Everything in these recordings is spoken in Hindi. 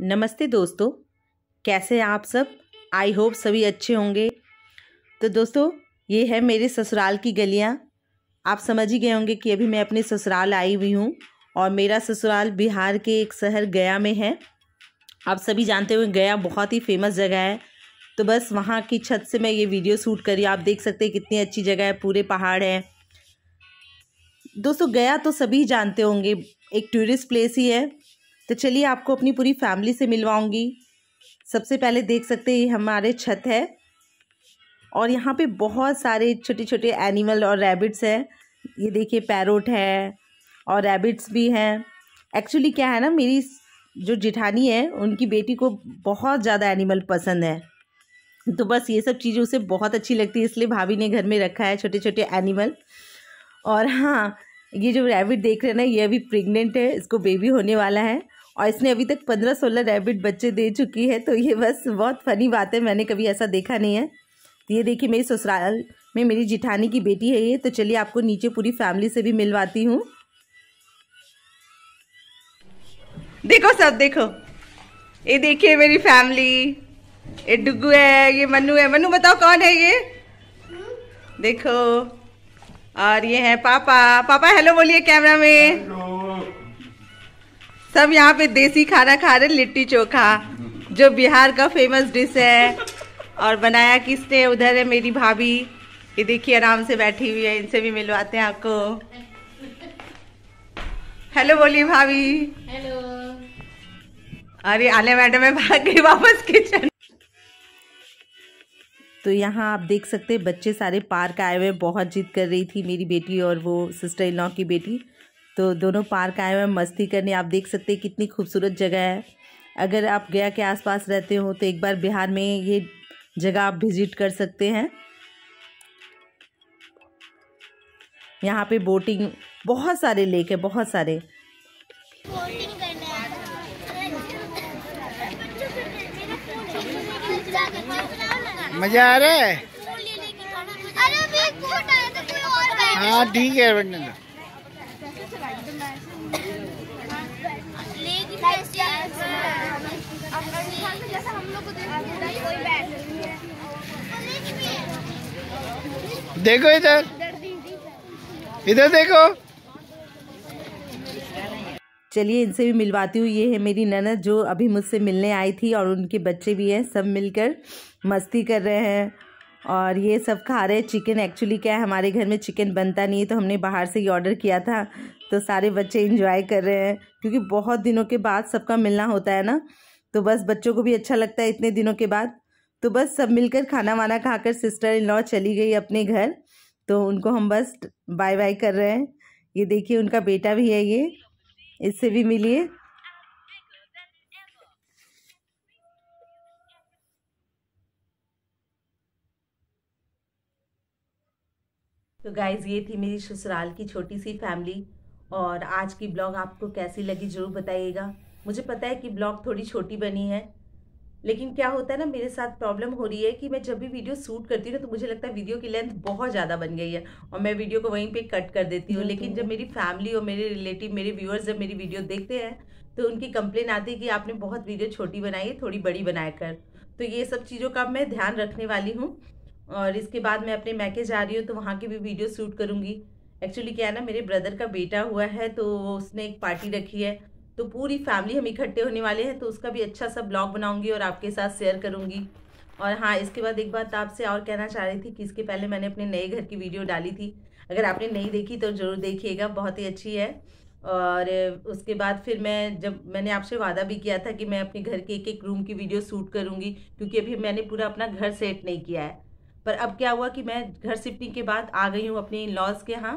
नमस्ते दोस्तों कैसे हैं आप सब आई होप सभी अच्छे होंगे तो दोस्तों ये है मेरे ससुराल की गलियां आप समझ ही गए होंगे कि अभी मैं अपने ससुराल आई हुई हूँ और मेरा ससुराल बिहार के एक शहर गया में है आप सभी जानते हुए गया बहुत ही फेमस जगह है तो बस वहाँ की छत से मैं ये वीडियो शूट करी आप देख सकते हैं कितनी अच्छी जगह है पूरे पहाड़ हैं दोस्तों गया तो सभी जानते होंगे एक टूरिस्ट प्लेस ही है तो चलिए आपको अपनी पूरी फैमिली से मिलवाऊंगी सबसे पहले देख सकते हैं ये हमारे छत है और यहाँ पे बहुत सारे छोटे छोटे एनिमल और रैबिट्स हैं ये देखिए पैरोट है और रैबिट्स भी हैं एक्चुअली क्या है ना मेरी जो जिठानी है उनकी बेटी को बहुत ज़्यादा एनिमल पसंद है तो बस ये सब चीज़ें उसे बहुत अच्छी लगती है इसलिए भाभी ने घर में रखा है छोटे छोटे एनिमल और हाँ ये जो रैबिट देख रहे हैं ना ये अभी प्रेग्नेंट है इसको बेबी होने वाला है और इसने अभी तक पंद्रह सोलह रैबिट बच्चे दे चुकी है तो ये बस बहुत फनी बात है मैंने कभी ऐसा देखा नहीं है ये देखिए मेरी ससुराल में मेरी जिठानी की बेटी है ये तो चलिए आपको नीचे पूरी फैमिली से भी मिलवाती हूँ देखो सब देखो ये देखिए मेरी फैमिली ये डुगू है ये मनु है मनु बताओ कौन है ये देखो और ये है पापा पापा हेलो बोलिए कैमरा में सब यहाँ पे देसी खाना खा रहे लिट्टी चोखा जो बिहार का फेमस डिश है और बनाया किसने उधर है मेरी भाभी ये देखिए आराम से बैठी हुई है इनसे भी मिलवाते हैं आपको हेलो बोलिए भाभी हेलो अरे आने मैडम है भाग गई वापस किचन तो यहाँ आप देख सकते हैं बच्चे सारे पार्क आए हुए बहुत जिद कर रही थी मेरी बेटी और वो सिस्टर इन लॉ की बेटी तो दोनों पार्क आए हुए हैं मस्ती करने आप देख सकते हैं कितनी खूबसूरत जगह है अगर आप गया के आसपास रहते हो तो एक बार बिहार में ये जगह आप विज़िट कर सकते हैं यहाँ पे बोटिंग बहुत सारे लेक है बहुत सारे मजा आ रहा है हाँ ठीक है देखो इधर इधर देखो चलिए इनसे भी मिलवाती हूँ ये है मेरी ननद जो अभी मुझसे मिलने आई थी और उनके बच्चे भी हैं सब मिलकर मस्ती कर रहे हैं और ये सब खा रहे हैं चिकन एक्चुअली क्या है हमारे घर में चिकन बनता नहीं है तो हमने बाहर से ही ऑर्डर किया था तो सारे बच्चे इंजॉय कर रहे हैं क्योंकि बहुत दिनों के बाद सबका मिलना होता है ना तो बस बच्चों को भी अच्छा लगता है इतने दिनों के बाद तो बस सब मिलकर खाना वाना खाकर सिस्टर इन लॉ चली गई अपने घर तो उनको हम बस बाय बाय कर रहे हैं ये देखिए उनका बेटा भी है ये इससे भी मिलिए तो गाइज ये थी मेरी ससुराल की छोटी सी फैमिली और आज की ब्लॉग आपको कैसी लगी ज़रूर बताइएगा मुझे पता है कि ब्लॉग थोड़ी छोटी बनी है लेकिन क्या होता है ना मेरे साथ प्रॉब्लम हो रही है कि मैं जब भी वीडियो शूट करती हूँ ना तो मुझे लगता है वीडियो की लेंथ बहुत ज़्यादा बन गई है और मैं वीडियो को वहीं पे कट कर देती हूँ लेकिन जब मेरी फैमिली और मेरे रिलेटिव मेरे व्यूअर्स जब मेरी वीडियो देखते हैं तो उनकी कंप्लेन आती है कि आपने बहुत वीडियो छोटी बनाई है थोड़ी बड़ी बनाया कर तो ये सब चीज़ों का मैं ध्यान रखने वाली हूँ और इसके बाद मैं अपने मैके जा रही हूँ तो वहाँ की भी वीडियो शूट करूँगी एक्चुअली क्या है ना मेरे ब्रदर का बेटा हुआ है तो उसने एक पार्टी रखी है तो पूरी फैमिली हम इकट्ठे होने वाले हैं तो उसका भी अच्छा सा ब्लॉग बनाऊंगी और आपके साथ शेयर करूंगी और हाँ इसके बाद एक बात आपसे और कहना चाह रही थी कि इसके पहले मैंने अपने नए घर की वीडियो डाली थी अगर आपने नहीं देखी तो ज़रूर देखिएगा बहुत ही अच्छी है और उसके बाद फिर मैं जब मैंने आपसे वादा भी किया था कि मैं अपने घर के एक एक रूम की वीडियो शूट करूँगी क्योंकि अभी मैंने पूरा अपना घर सेट नहीं किया है पर अब क्या हुआ कि मैं घर शिफ्टिंग के बाद आ गई हूँ अपने इन लॉज के यहाँ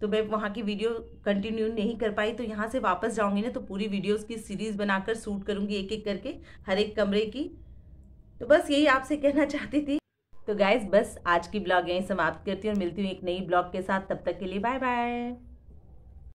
तो मैं वहाँ की वीडियो कंटिन्यू नहीं कर पाई तो यहाँ से वापस जाऊँगी ना तो पूरी वीडियोस की सीरीज़ बनाकर शूट करूँगी एक एक करके हर एक कमरे की तो बस यही आपसे कहना चाहती थी तो गाइज बस आज की ब्लॉग यहीं समाप्त करती हूँ और मिलती हूँ एक नई ब्लॉग के साथ तब तक के लिए बाय बाय